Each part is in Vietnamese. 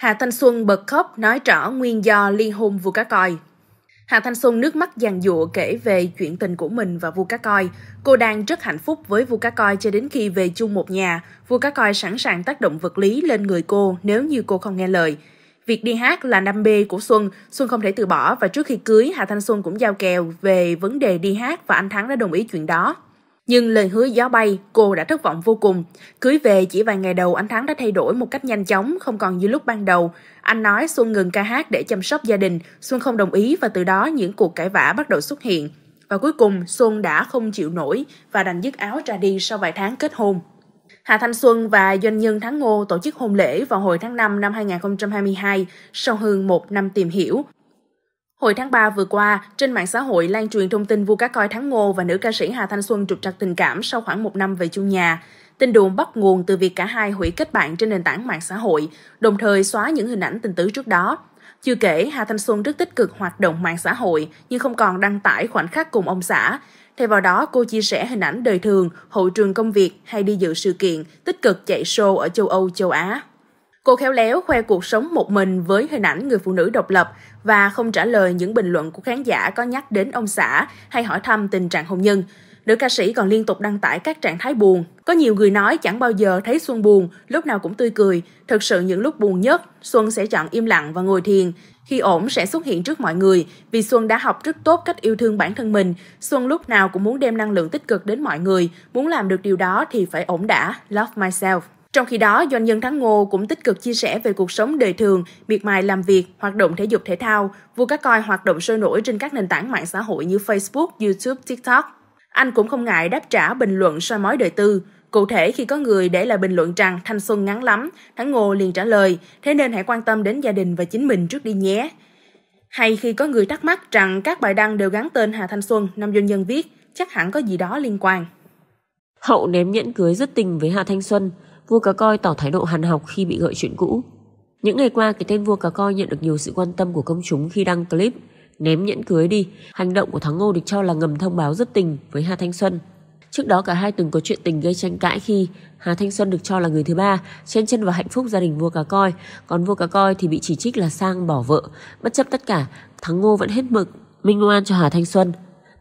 Hà Thanh Xuân bật khóc nói rõ nguyên do ly hôn vua cá coi. Hà Thanh Xuân nước mắt giàn dụa kể về chuyện tình của mình và vua cá coi. Cô đang rất hạnh phúc với vua cá coi cho đến khi về chung một nhà. Vua cá coi sẵn sàng tác động vật lý lên người cô nếu như cô không nghe lời. Việc đi hát là đam mê của Xuân, Xuân không thể từ bỏ và trước khi cưới Hà Thanh Xuân cũng giao kèo về vấn đề đi hát và anh Thắng đã đồng ý chuyện đó. Nhưng lời hứa gió bay, cô đã thất vọng vô cùng. Cưới về chỉ vài ngày đầu anh Thắng đã thay đổi một cách nhanh chóng, không còn như lúc ban đầu. Anh nói Xuân ngừng ca hát để chăm sóc gia đình, Xuân không đồng ý và từ đó những cuộc cãi vã bắt đầu xuất hiện. Và cuối cùng Xuân đã không chịu nổi và đành dứt áo ra đi sau vài tháng kết hôn. Hà Thanh Xuân và doanh nhân Thắng Ngô tổ chức hôn lễ vào hồi tháng 5 năm 2022 sau hơn một năm tìm hiểu. Hồi tháng 3 vừa qua, trên mạng xã hội lan truyền thông tin vua cá coi Thắng Ngô và nữ ca sĩ Hà Thanh Xuân trục trặc tình cảm sau khoảng một năm về chung nhà. Tin đồn bắt nguồn từ việc cả hai hủy kết bạn trên nền tảng mạng xã hội, đồng thời xóa những hình ảnh tình tứ trước đó. Chưa kể, Hà Thanh Xuân rất tích cực hoạt động mạng xã hội, nhưng không còn đăng tải khoảnh khắc cùng ông xã. Thay vào đó, cô chia sẻ hình ảnh đời thường, hậu trường công việc hay đi dự sự kiện, tích cực chạy show ở châu Âu, châu Á. Cô khéo léo khoe cuộc sống một mình với hình ảnh người phụ nữ độc lập và không trả lời những bình luận của khán giả có nhắc đến ông xã hay hỏi thăm tình trạng hôn nhân. Nữ ca sĩ còn liên tục đăng tải các trạng thái buồn. Có nhiều người nói chẳng bao giờ thấy Xuân buồn, lúc nào cũng tươi cười. Thực sự những lúc buồn nhất, Xuân sẽ chọn im lặng và ngồi thiền. Khi ổn sẽ xuất hiện trước mọi người, vì Xuân đã học rất tốt cách yêu thương bản thân mình. Xuân lúc nào cũng muốn đem năng lượng tích cực đến mọi người, muốn làm được điều đó thì phải ổn đã, love myself. Trong khi đó, doanh nhân Thắng Ngô cũng tích cực chia sẻ về cuộc sống đời thường, miệt mài làm việc, hoạt động thể dục thể thao, vua cá coi hoạt động sôi nổi trên các nền tảng mạng xã hội như Facebook, YouTube, TikTok. Anh cũng không ngại đáp trả bình luận soi mói đời tư. Cụ thể khi có người để lại bình luận rằng thanh xuân ngắn lắm, Thắng Ngô liền trả lời, thế nên hãy quan tâm đến gia đình và chính mình trước đi nhé. Hay khi có người thắc mắc rằng các bài đăng đều gắn tên Hà Thanh Xuân, nam doanh nhân viết, chắc hẳn có gì đó liên quan. Hậu ném nhẫn cưới rất tình với Hà Thanh Xuân, vua cá coi tỏ thái độ hàn học khi bị gợi chuyện cũ. Những ngày qua, cái tên vua cá coi nhận được nhiều sự quan tâm của công chúng khi đăng clip ném nhẫn cưới đi. Hành động của Thắng Ngô được cho là ngầm thông báo rất tình với Hà Thanh Xuân. Trước đó cả hai từng có chuyện tình gây tranh cãi khi Hà Thanh Xuân được cho là người thứ ba, trên chân vào hạnh phúc gia đình vua cá coi, còn vua cá coi thì bị chỉ trích là sang bỏ vợ. Bất chấp tất cả, Thắng Ngô vẫn hết mực, minh oan cho Hà Thanh Xuân.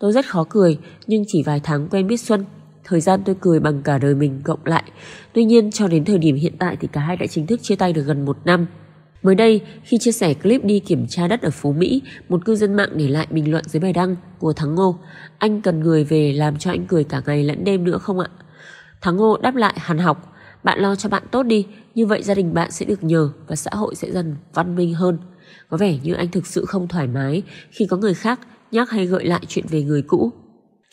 Tôi rất khó cười, nhưng chỉ vài tháng quen biết Xuân, Thời gian tôi cười bằng cả đời mình cộng lại. Tuy nhiên cho đến thời điểm hiện tại thì cả hai đã chính thức chia tay được gần một năm. Mới đây, khi chia sẻ clip đi kiểm tra đất ở Phú Mỹ, một cư dân mạng để lại bình luận dưới bài đăng của Thắng Ngô. Anh cần người về làm cho anh cười cả ngày lẫn đêm nữa không ạ? Thắng Ngô đáp lại hàn học. Bạn lo cho bạn tốt đi, như vậy gia đình bạn sẽ được nhờ và xã hội sẽ dần văn minh hơn. Có vẻ như anh thực sự không thoải mái khi có người khác nhắc hay gợi lại chuyện về người cũ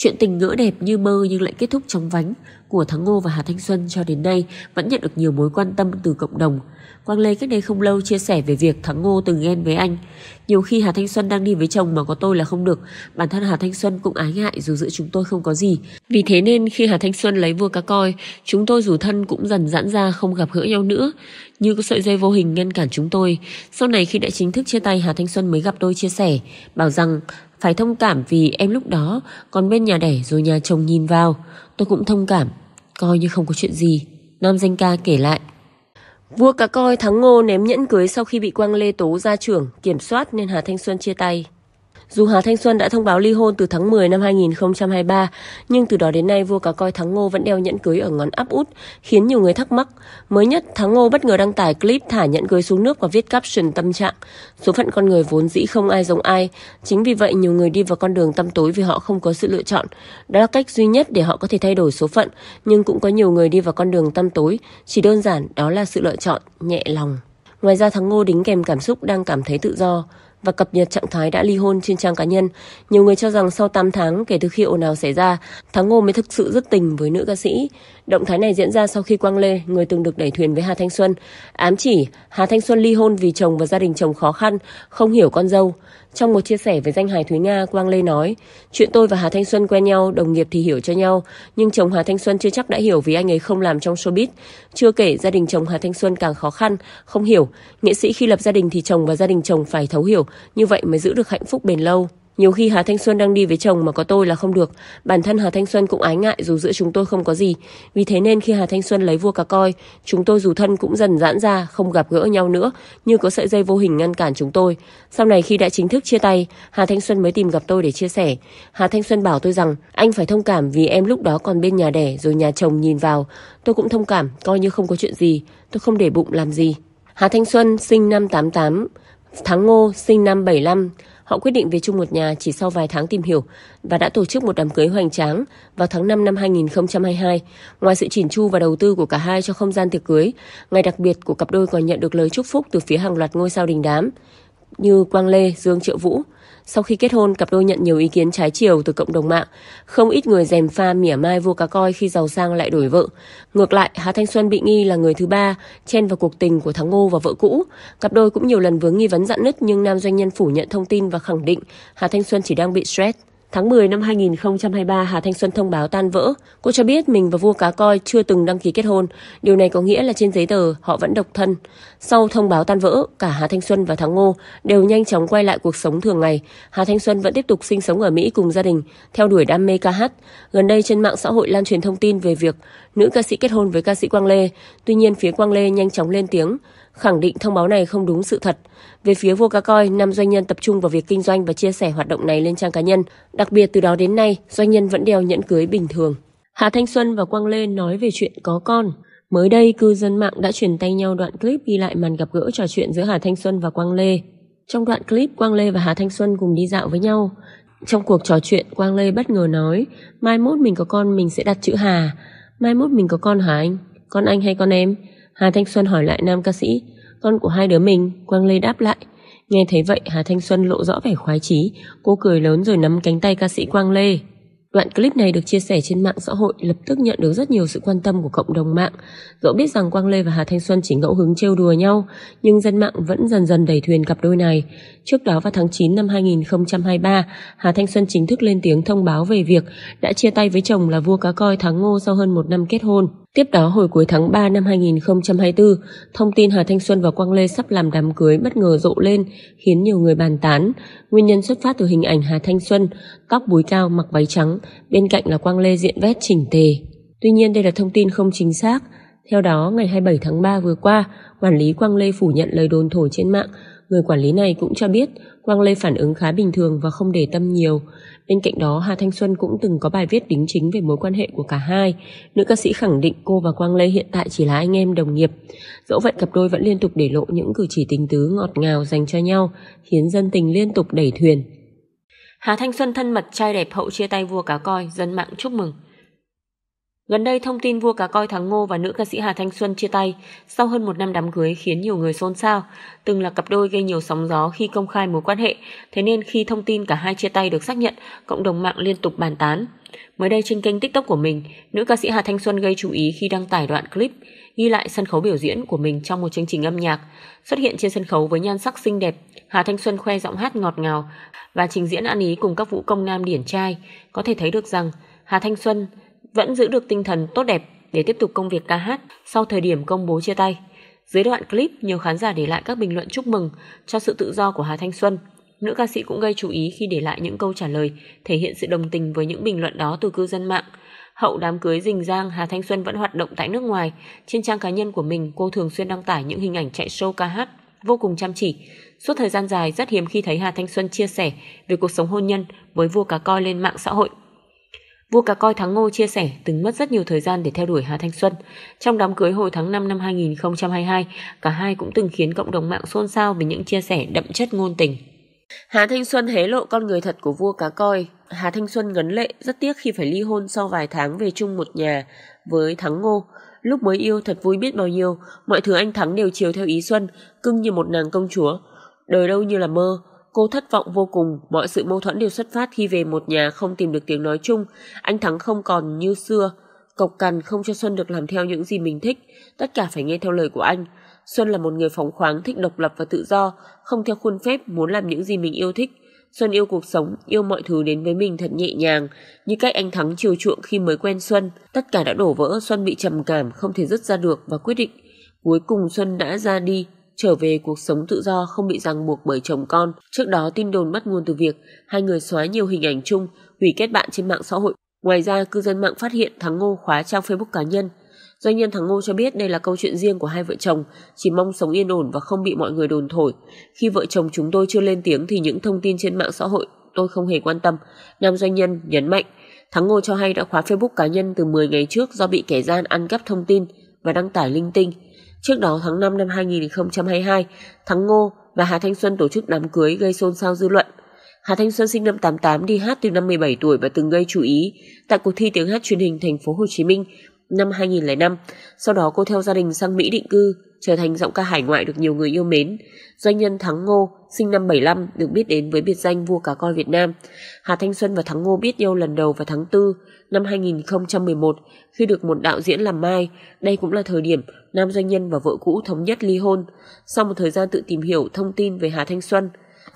Chuyện tình ngỡ đẹp như mơ nhưng lại kết thúc chóng vánh của Thắng Ngô và Hà Thanh Xuân cho đến nay vẫn nhận được nhiều mối quan tâm từ cộng đồng. Quang Lê cách đây không lâu chia sẻ về việc Thắng Ngô từng ghen với anh. Nhiều khi Hà Thanh Xuân đang đi với chồng mà có tôi là không được, bản thân Hà Thanh Xuân cũng ái ngại dù giữa chúng tôi không có gì. Vì thế nên khi Hà Thanh Xuân lấy vua cá coi, chúng tôi dù thân cũng dần giãn ra không gặp gỡ nhau nữa, như có sợi dây vô hình ngăn cản chúng tôi. Sau này khi đã chính thức chia tay Hà Thanh Xuân mới gặp tôi chia sẻ, bảo rằng phải thông cảm vì em lúc đó còn bên nhà đẻ rồi nhà chồng nhìn vào. Tôi cũng thông cảm, coi như không có chuyện gì. Nam danh ca kể lại. Vua cá coi thắng ngô ném nhẫn cưới sau khi bị Quang Lê Tố ra trưởng, kiểm soát nên Hà Thanh Xuân chia tay. Dù Hà Thanh Xuân đã thông báo ly hôn từ tháng 10 năm 2023, nhưng từ đó đến nay vua cá coi Thắng Ngô vẫn đeo nhẫn cưới ở ngón áp út, khiến nhiều người thắc mắc. Mới nhất, Thắng Ngô bất ngờ đăng tải clip thả nhẫn cưới xuống nước và viết caption tâm trạng. Số phận con người vốn dĩ không ai giống ai, chính vì vậy nhiều người đi vào con đường tâm tối vì họ không có sự lựa chọn. Đó là cách duy nhất để họ có thể thay đổi số phận, nhưng cũng có nhiều người đi vào con đường tâm tối, chỉ đơn giản đó là sự lựa chọn nhẹ lòng. Ngoài ra Thắng Ngô đính kèm cảm xúc đang cảm thấy tự do và cập nhật trạng thái đã ly hôn trên trang cá nhân. Nhiều người cho rằng sau 8 tháng kể từ khi ồn ào xảy ra, Thắng Ngô mới thực sự rất tình với nữ ca sĩ. Động thái này diễn ra sau khi Quang Lê, người từng được đẩy thuyền với Hà Thanh Xuân, ám chỉ Hà Thanh Xuân ly hôn vì chồng và gia đình chồng khó khăn, không hiểu con dâu. Trong một chia sẻ với danh hài Thúy Nga, Quang Lê nói, chuyện tôi và Hà Thanh Xuân quen nhau, đồng nghiệp thì hiểu cho nhau, nhưng chồng Hà Thanh Xuân chưa chắc đã hiểu vì anh ấy không làm trong showbiz. Chưa kể gia đình chồng Hà Thanh Xuân càng khó khăn, không hiểu. Nghệ sĩ khi lập gia đình thì chồng và gia đình chồng phải thấu hiểu, như vậy mới giữ được hạnh phúc bền lâu. Nhiều khi Hà Thanh Xuân đang đi với chồng mà có tôi là không được. Bản thân Hà Thanh Xuân cũng ái ngại dù giữa chúng tôi không có gì. Vì thế nên khi Hà Thanh Xuân lấy vua cá coi, chúng tôi dù thân cũng dần giãn ra, không gặp gỡ nhau nữa, như có sợi dây vô hình ngăn cản chúng tôi. Sau này khi đã chính thức chia tay, Hà Thanh Xuân mới tìm gặp tôi để chia sẻ. Hà Thanh Xuân bảo tôi rằng anh phải thông cảm vì em lúc đó còn bên nhà đẻ rồi nhà chồng nhìn vào. Tôi cũng thông cảm, coi như không có chuyện gì, tôi không để bụng làm gì. Hà Thanh Xuân sinh năm 88, Thắng Ngô sinh năm 75, Họ quyết định về chung một nhà chỉ sau vài tháng tìm hiểu và đã tổ chức một đám cưới hoành tráng vào tháng 5 năm 2022. Ngoài sự chỉn chu và đầu tư của cả hai cho không gian tiệc cưới, ngày đặc biệt của cặp đôi còn nhận được lời chúc phúc từ phía hàng loạt ngôi sao đình đám như Quang Lê, Dương Triệu Vũ, sau khi kết hôn, cặp đôi nhận nhiều ý kiến trái chiều từ cộng đồng mạng. Không ít người dèm pha mỉa mai vua cá coi khi giàu sang lại đổi vợ. Ngược lại, Hà Thanh Xuân bị nghi là người thứ ba, chen vào cuộc tình của Thắng Ngô và vợ cũ. Cặp đôi cũng nhiều lần vướng nghi vấn dặn nứt nhưng nam doanh nhân phủ nhận thông tin và khẳng định Hà Thanh Xuân chỉ đang bị stress. Tháng 10 năm 2023, Hà Thanh Xuân thông báo tan vỡ. Cô cho biết mình và vua cá coi chưa từng đăng ký kết hôn. Điều này có nghĩa là trên giấy tờ họ vẫn độc thân. Sau thông báo tan vỡ, cả Hà Thanh Xuân và Thắng Ngô đều nhanh chóng quay lại cuộc sống thường ngày. Hà Thanh Xuân vẫn tiếp tục sinh sống ở Mỹ cùng gia đình, theo đuổi đam mê ca hát. Gần đây trên mạng xã hội lan truyền thông tin về việc nữ ca sĩ kết hôn với ca sĩ Quang Lê. Tuy nhiên phía Quang Lê nhanh chóng lên tiếng khẳng định thông báo này không đúng sự thật. Về phía vua Cá Coi, năm doanh nhân tập trung vào việc kinh doanh và chia sẻ hoạt động này lên trang cá nhân. Đặc biệt từ đó đến nay, doanh nhân vẫn đeo nhẫn cưới bình thường. Hà Thanh Xuân và Quang Lê nói về chuyện có con. Mới đây, cư dân mạng đã truyền tay nhau đoạn clip ghi lại màn gặp gỡ trò chuyện giữa Hà Thanh Xuân và Quang Lê. Trong đoạn clip, Quang Lê và Hà Thanh Xuân cùng đi dạo với nhau. Trong cuộc trò chuyện, Quang Lê bất ngờ nói, mai mốt mình có con mình sẽ đặt chữ Hà. Mai mốt mình có con hả anh? Con anh hay con em? Hà Thanh Xuân hỏi lại nam ca sĩ Con của hai đứa mình Quang Lê đáp lại Nghe thấy vậy Hà Thanh Xuân lộ rõ vẻ khoái chí Cô cười lớn rồi nắm cánh tay ca sĩ Quang Lê Đoạn clip này được chia sẻ trên mạng xã hội lập tức nhận được rất nhiều sự quan tâm của cộng đồng mạng. Dẫu biết rằng Quang Lê và Hà Thanh Xuân chỉ ngẫu hứng trêu đùa nhau, nhưng dân mạng vẫn dần dần đẩy thuyền cặp đôi này. Trước đó vào tháng 9 năm 2023, Hà Thanh Xuân chính thức lên tiếng thông báo về việc đã chia tay với chồng là vua cá coi Thắng Ngô sau hơn một năm kết hôn. Tiếp đó hồi cuối tháng 3 năm 2024, thông tin Hà Thanh Xuân và Quang Lê sắp làm đám cưới bất ngờ rộ lên, khiến nhiều người bàn tán. Nguyên nhân xuất phát từ hình ảnh Hà Thanh Xuân, tóc búi cao mặc váy trắng, bên cạnh là Quang Lê diện vét chỉnh tề. Tuy nhiên đây là thông tin không chính xác. Theo đó, ngày 27 tháng 3 vừa qua, quản lý Quang Lê phủ nhận lời đồn thổi trên mạng Người quản lý này cũng cho biết Quang Lê phản ứng khá bình thường và không để tâm nhiều. Bên cạnh đó, Hà Thanh Xuân cũng từng có bài viết đính chính về mối quan hệ của cả hai. Nữ ca sĩ khẳng định cô và Quang Lê hiện tại chỉ là anh em đồng nghiệp. Dẫu vậy, cặp đôi vẫn liên tục để lộ những cử chỉ tình tứ ngọt ngào dành cho nhau, khiến dân tình liên tục đẩy thuyền. Hà Thanh Xuân thân mật trai đẹp hậu chia tay vua cá coi, dân mạng chúc mừng. Gần đây thông tin vua cá coi Thắng Ngô và nữ ca sĩ Hà Thanh Xuân chia tay sau hơn một năm đám cưới khiến nhiều người xôn xao, từng là cặp đôi gây nhiều sóng gió khi công khai mối quan hệ, thế nên khi thông tin cả hai chia tay được xác nhận, cộng đồng mạng liên tục bàn tán. Mới đây trên kênh TikTok của mình, nữ ca sĩ Hà Thanh Xuân gây chú ý khi đăng tải đoạn clip ghi lại sân khấu biểu diễn của mình trong một chương trình âm nhạc. Xuất hiện trên sân khấu với nhan sắc xinh đẹp, Hà Thanh Xuân khoe giọng hát ngọt ngào và trình diễn ăn ý cùng các vũ công nam điển trai. Có thể thấy được rằng Hà Thanh Xuân vẫn giữ được tinh thần tốt đẹp để tiếp tục công việc ca hát sau thời điểm công bố chia tay. Dưới đoạn clip, nhiều khán giả để lại các bình luận chúc mừng cho sự tự do của Hà Thanh Xuân. Nữ ca sĩ cũng gây chú ý khi để lại những câu trả lời thể hiện sự đồng tình với những bình luận đó từ cư dân mạng. Hậu đám cưới rình rang, Hà Thanh Xuân vẫn hoạt động tại nước ngoài. Trên trang cá nhân của mình, cô thường xuyên đăng tải những hình ảnh chạy show ca hát vô cùng chăm chỉ. Suốt thời gian dài rất hiếm khi thấy Hà Thanh Xuân chia sẻ về cuộc sống hôn nhân với vua cá coi lên mạng xã hội. Vua cá coi Thắng Ngô chia sẻ từng mất rất nhiều thời gian để theo đuổi Hà Thanh Xuân. Trong đám cưới hồi tháng 5 năm 2022, cả hai cũng từng khiến cộng đồng mạng xôn xao vì những chia sẻ đậm chất ngôn tình. Hà Thanh Xuân hé lộ con người thật của vua cá coi. Hà Thanh Xuân ngấn lệ rất tiếc khi phải ly hôn sau vài tháng về chung một nhà với Thắng Ngô. Lúc mới yêu thật vui biết bao nhiêu, mọi thứ anh Thắng đều chiều theo ý Xuân, cưng như một nàng công chúa. Đời đâu như là mơ, Cô thất vọng vô cùng, mọi sự mâu thuẫn đều xuất phát khi về một nhà không tìm được tiếng nói chung. Anh Thắng không còn như xưa, cộc cằn không cho Xuân được làm theo những gì mình thích, tất cả phải nghe theo lời của anh. Xuân là một người phóng khoáng, thích độc lập và tự do, không theo khuôn phép, muốn làm những gì mình yêu thích. Xuân yêu cuộc sống, yêu mọi thứ đến với mình thật nhẹ nhàng, như cách anh Thắng chiều chuộng khi mới quen Xuân. Tất cả đã đổ vỡ, Xuân bị trầm cảm, không thể dứt ra được và quyết định. Cuối cùng Xuân đã ra đi, trở về cuộc sống tự do không bị ràng buộc bởi chồng con. Trước đó tin đồn bắt nguồn từ việc hai người xóa nhiều hình ảnh chung, hủy kết bạn trên mạng xã hội. Ngoài ra, cư dân mạng phát hiện Thắng Ngô khóa trang Facebook cá nhân. Doanh nhân Thắng Ngô cho biết đây là câu chuyện riêng của hai vợ chồng, chỉ mong sống yên ổn và không bị mọi người đồn thổi. Khi vợ chồng chúng tôi chưa lên tiếng thì những thông tin trên mạng xã hội tôi không hề quan tâm. Nam doanh nhân nhấn mạnh, Thắng Ngô cho hay đã khóa Facebook cá nhân từ 10 ngày trước do bị kẻ gian ăn cắp thông tin và đăng tải linh tinh. Trước đó tháng 5 năm 2022, Thắng Ngô và Hà Thanh Xuân tổ chức đám cưới gây xôn xao dư luận. Hà Thanh Xuân sinh năm 88 đi hát từ năm 17 tuổi và từng gây chú ý tại cuộc thi tiếng hát truyền hình thành phố Hồ Chí Minh năm 2005. Sau đó cô theo gia đình sang Mỹ định cư, trở thành giọng ca hải ngoại được nhiều người yêu mến. Doanh nhân Thắng Ngô, sinh năm 75, được biết đến với biệt danh vua cá coi Việt Nam. Hà Thanh Xuân và Thắng Ngô biết nhau lần đầu vào tháng 4 năm 2011 khi được một đạo diễn làm mai. Đây cũng là thời điểm nam doanh nhân và vợ cũ thống nhất ly hôn. Sau một thời gian tự tìm hiểu thông tin về Hà Thanh Xuân,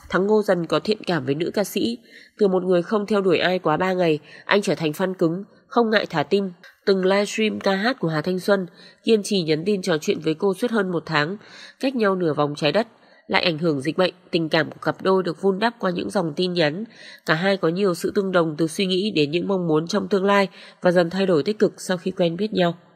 thắng Ngô Dần có thiện cảm với nữ ca sĩ. Từ một người không theo đuổi ai quá ba ngày, anh trở thành fan cứng, không ngại thả tim. Từng livestream ca hát của Hà Thanh Xuân, kiên trì nhắn tin trò chuyện với cô suốt hơn một tháng, cách nhau nửa vòng trái đất. Lại ảnh hưởng dịch bệnh, tình cảm của cặp đôi được vun đắp qua những dòng tin nhắn. Cả hai có nhiều sự tương đồng từ suy nghĩ đến những mong muốn trong tương lai và dần thay đổi tích cực sau khi quen biết nhau.